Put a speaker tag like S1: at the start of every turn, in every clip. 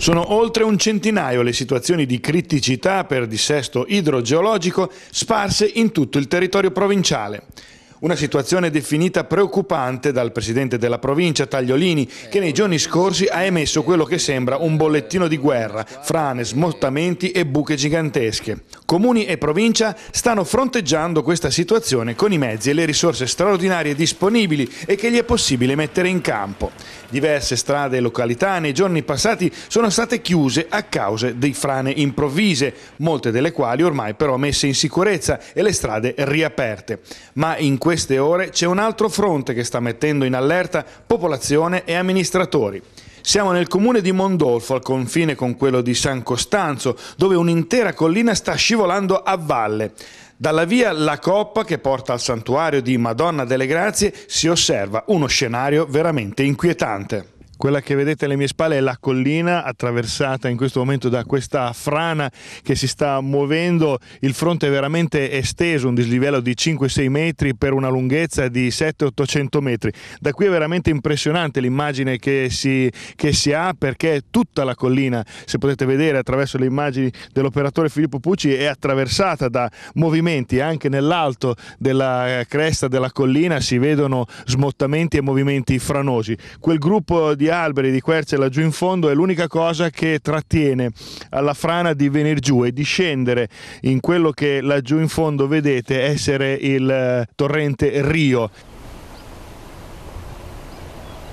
S1: Sono oltre un centinaio le situazioni di criticità per dissesto idrogeologico sparse in tutto il territorio provinciale. Una situazione definita preoccupante dal presidente della provincia Tagliolini che nei giorni scorsi ha emesso quello che sembra un bollettino di guerra, frane, smottamenti e buche gigantesche. Comuni e provincia stanno fronteggiando questa situazione con i mezzi e le risorse straordinarie disponibili e che gli è possibile mettere in campo. Diverse strade e località nei giorni passati sono state chiuse a causa di frane improvvise, molte delle quali ormai però messe in sicurezza e le strade riaperte. Ma in queste ore c'è un altro fronte che sta mettendo in allerta popolazione e amministratori. Siamo nel comune di Mondolfo, al confine con quello di San Costanzo, dove un'intera collina sta scivolando a valle. Dalla via La Coppa, che porta al santuario di Madonna delle Grazie, si osserva uno scenario veramente inquietante. Quella che vedete alle mie spalle è la collina attraversata in questo momento da questa frana che si sta muovendo, il fronte è veramente esteso, un dislivello di 5-6 metri per una lunghezza di 7-800 metri. Da qui è veramente impressionante l'immagine che si, che si ha perché tutta la collina, se potete vedere attraverso le immagini dell'operatore Filippo Pucci, è attraversata da movimenti anche nell'alto della eh, cresta della collina si vedono smottamenti e movimenti franosi. Quel gruppo di alberi di querce laggiù in fondo è l'unica cosa che trattiene alla frana di venir giù e di scendere in quello che laggiù in fondo vedete essere il eh, torrente Rio.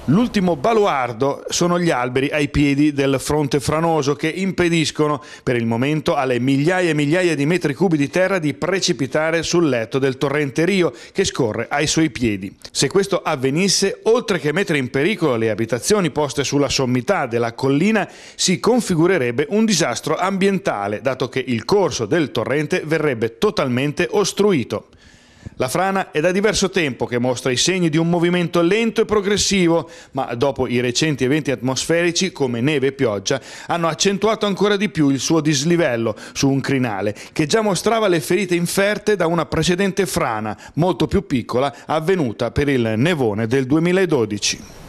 S1: L'ultimo baluardo sono gli alberi ai piedi del fronte franoso che impediscono per il momento alle migliaia e migliaia di metri cubi di terra di precipitare sul letto del torrente Rio che scorre ai suoi piedi. Se questo avvenisse, oltre che mettere in pericolo le abitazioni poste sulla sommità della collina, si configurerebbe un disastro ambientale, dato che il corso del torrente verrebbe totalmente ostruito. La frana è da diverso tempo che mostra i segni di un movimento lento e progressivo, ma dopo i recenti eventi atmosferici come neve e pioggia hanno accentuato ancora di più il suo dislivello su un crinale che già mostrava le ferite inferte da una precedente frana, molto più piccola, avvenuta per il nevone del 2012.